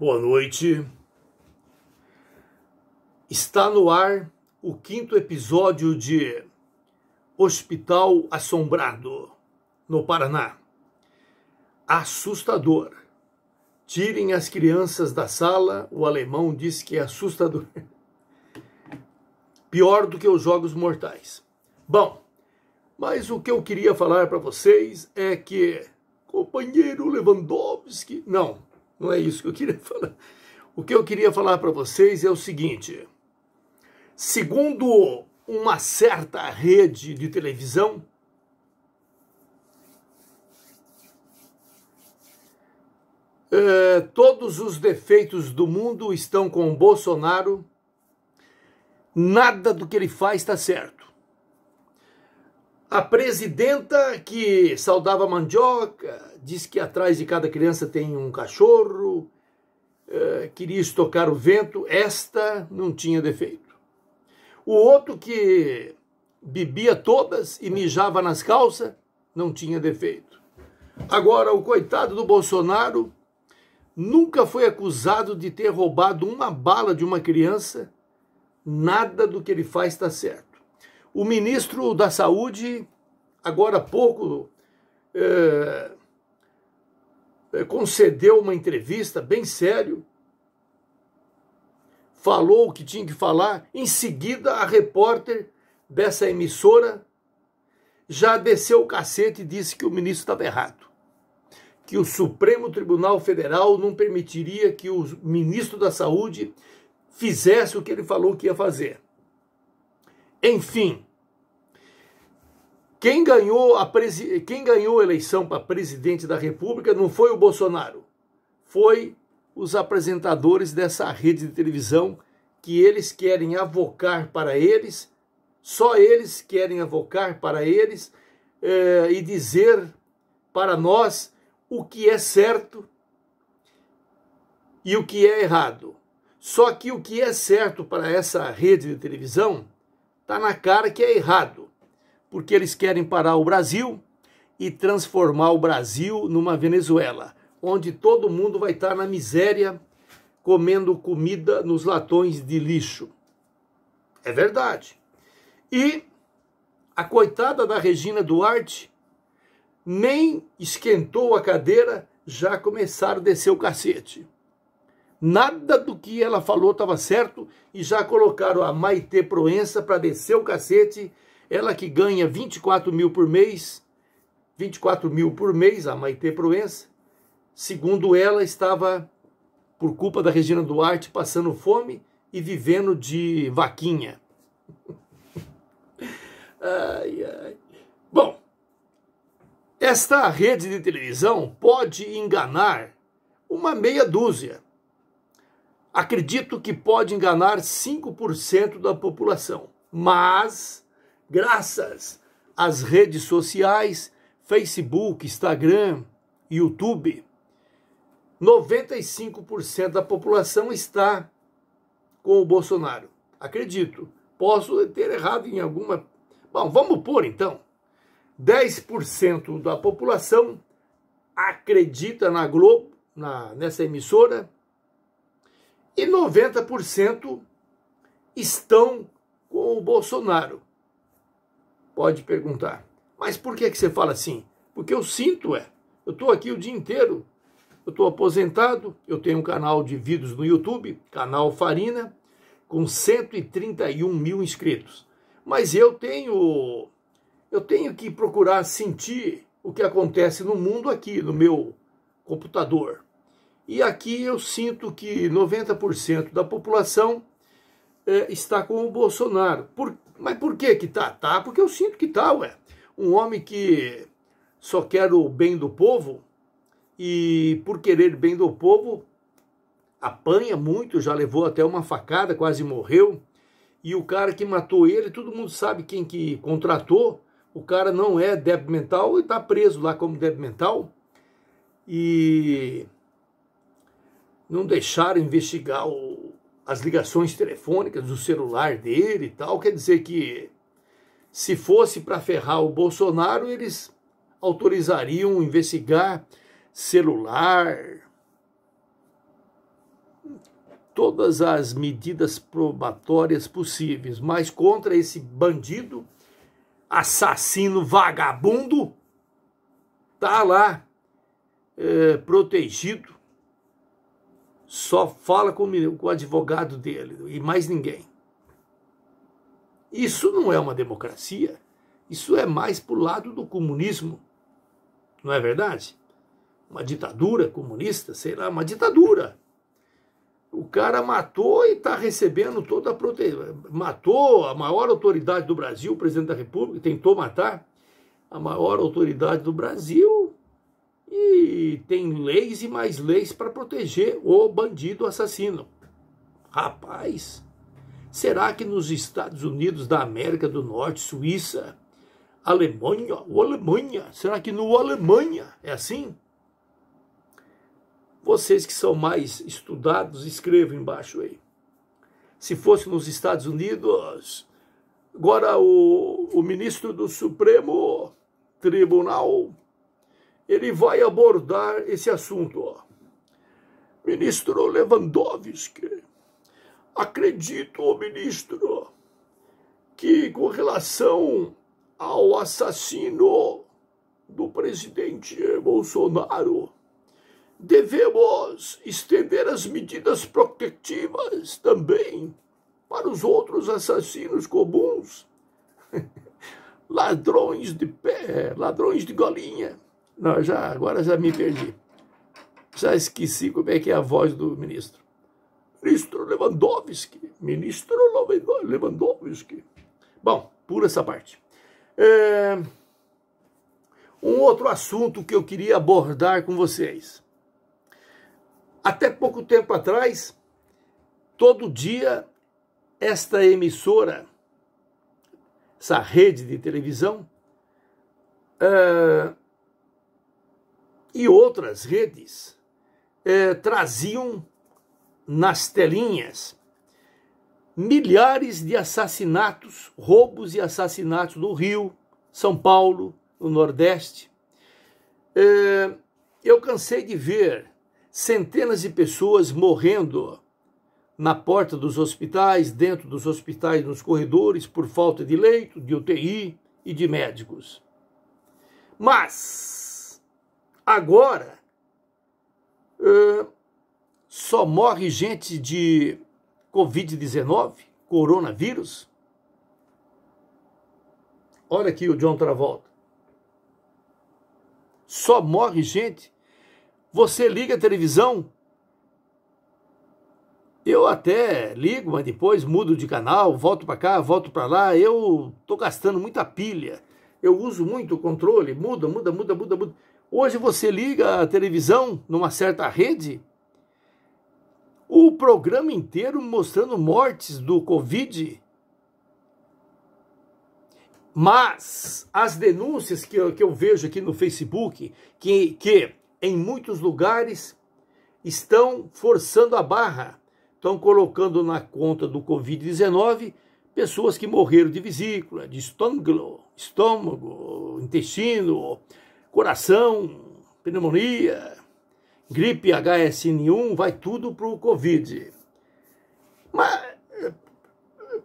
Boa noite. Está no ar o quinto episódio de Hospital Assombrado, no Paraná. Assustador. Tirem as crianças da sala, o alemão diz que é assustador. Pior do que os Jogos Mortais. Bom, mas o que eu queria falar para vocês é que, companheiro Lewandowski, não, não é isso que eu queria falar. O que eu queria falar para vocês é o seguinte: segundo uma certa rede de televisão, é, todos os defeitos do mundo estão com Bolsonaro, nada do que ele faz está certo. A presidenta que saudava mandioca, disse que atrás de cada criança tem um cachorro, eh, queria estocar o vento, esta não tinha defeito. O outro que bebia todas e mijava nas calças, não tinha defeito. Agora, o coitado do Bolsonaro nunca foi acusado de ter roubado uma bala de uma criança, nada do que ele faz está certo. O ministro da Saúde, agora há pouco, é, é, concedeu uma entrevista bem sério, falou o que tinha que falar, em seguida a repórter dessa emissora já desceu o cacete e disse que o ministro estava errado. Que o Supremo Tribunal Federal não permitiria que o ministro da Saúde fizesse o que ele falou que ia fazer. Enfim, quem ganhou a, presi... quem ganhou a eleição para presidente da República não foi o Bolsonaro, foi os apresentadores dessa rede de televisão que eles querem avocar para eles, só eles querem avocar para eles eh, e dizer para nós o que é certo e o que é errado. Só que o que é certo para essa rede de televisão Está na cara que é errado, porque eles querem parar o Brasil e transformar o Brasil numa Venezuela, onde todo mundo vai estar tá na miséria, comendo comida nos latões de lixo. É verdade. E a coitada da Regina Duarte nem esquentou a cadeira, já começaram a descer o cacete nada do que ela falou estava certo e já colocaram a Maite Proença para descer o cacete. Ela que ganha 24 mil por mês, 24 mil por mês, a Maite Proença, segundo ela, estava, por culpa da Regina Duarte, passando fome e vivendo de vaquinha. ai, ai. Bom, esta rede de televisão pode enganar uma meia dúzia acredito que pode enganar 5% da população, mas graças às redes sociais, Facebook, Instagram, YouTube, 95% da população está com o Bolsonaro. Acredito. Posso ter errado em alguma. Bom, vamos pôr então. 10% da população acredita na Globo, na, nessa emissora, e 90% estão com o Bolsonaro. Pode perguntar, mas por que, que você fala assim? Porque eu sinto, é. Eu estou aqui o dia inteiro, eu estou aposentado, eu tenho um canal de vídeos no YouTube, canal Farina, com 131 mil inscritos. Mas eu tenho, eu tenho que procurar sentir o que acontece no mundo aqui, no meu computador. E aqui eu sinto que 90% da população é, está com o Bolsonaro. Por, mas por que que tá? Tá porque eu sinto que tá, ué. Um homem que só quer o bem do povo e por querer bem do povo apanha muito, já levou até uma facada, quase morreu. E o cara que matou ele, todo mundo sabe quem que contratou. O cara não é débito mental e está preso lá como débito mental. E não deixaram investigar o, as ligações telefônicas do celular dele e tal. Quer dizer que se fosse para ferrar o Bolsonaro, eles autorizariam investigar celular, todas as medidas probatórias possíveis, mas contra esse bandido, assassino, vagabundo, tá lá é, protegido só fala com o advogado dele e mais ninguém. Isso não é uma democracia, isso é mais para o lado do comunismo, não é verdade? Uma ditadura comunista, sei lá, uma ditadura. O cara matou e está recebendo toda a proteção. Matou a maior autoridade do Brasil, o presidente da República, tentou matar a maior autoridade do Brasil, e tem leis e mais leis para proteger o bandido assassino. Rapaz, será que nos Estados Unidos da América do Norte, Suíça, Alemanha, Alemanha, será que no Alemanha é assim? Vocês que são mais estudados, escrevam embaixo aí. Se fosse nos Estados Unidos, agora o, o ministro do Supremo Tribunal ele vai abordar esse assunto. Ó. Ministro Lewandowski, acredito, ministro, que com relação ao assassino do presidente Bolsonaro, devemos estender as medidas protetivas também para os outros assassinos comuns, ladrões de pé, ladrões de galinha. Não, já, agora já me perdi. Já esqueci como é que é a voz do ministro. Ministro Lewandowski. Ministro Lewandowski. Bom, pula essa parte. É... Um outro assunto que eu queria abordar com vocês. Até pouco tempo atrás, todo dia, esta emissora, essa rede de televisão, é, e outras redes é, traziam nas telinhas milhares de assassinatos, roubos e assassinatos no Rio, São Paulo, no Nordeste. É, eu cansei de ver centenas de pessoas morrendo na porta dos hospitais, dentro dos hospitais, nos corredores, por falta de leito, de UTI e de médicos. Mas Agora, só morre gente de Covid-19, coronavírus? Olha aqui o John Travolta. Só morre gente. Você liga a televisão? Eu até ligo, mas depois mudo de canal, volto para cá, volto para lá. Eu tô gastando muita pilha. Eu uso muito o controle, muda, muda, muda, muda, muda. Hoje você liga a televisão numa certa rede, o programa inteiro mostrando mortes do Covid. Mas as denúncias que eu, que eu vejo aqui no Facebook, que, que em muitos lugares estão forçando a barra, estão colocando na conta do Covid-19 pessoas que morreram de vesícula, de estômago, estômago intestino, coração, pneumonia, gripe HSN1, vai tudo para o Covid. Mas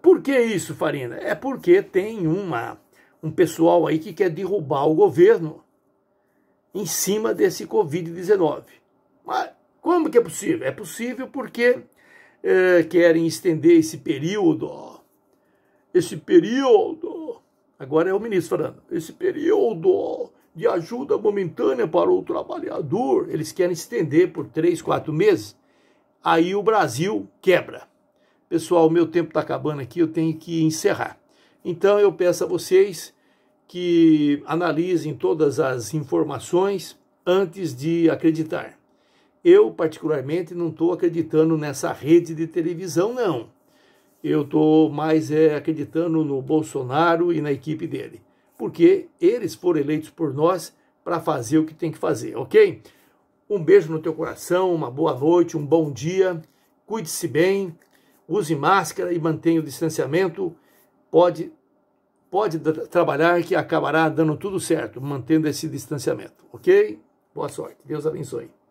por que isso, Farina? É porque tem uma, um pessoal aí que quer derrubar o governo em cima desse Covid-19. Mas como que é possível? É possível porque é, querem estender esse período, esse período, agora é o ministro falando, esse período de ajuda momentânea para o trabalhador, eles querem estender por três, quatro meses, aí o Brasil quebra. Pessoal, meu tempo está acabando aqui, eu tenho que encerrar. Então eu peço a vocês que analisem todas as informações antes de acreditar. Eu, particularmente, não estou acreditando nessa rede de televisão, não. Eu estou mais é, acreditando no Bolsonaro e na equipe dele porque eles foram eleitos por nós para fazer o que tem que fazer, ok? Um beijo no teu coração, uma boa noite, um bom dia, cuide-se bem, use máscara e mantenha o distanciamento, pode, pode trabalhar que acabará dando tudo certo, mantendo esse distanciamento, ok? Boa sorte, Deus abençoe.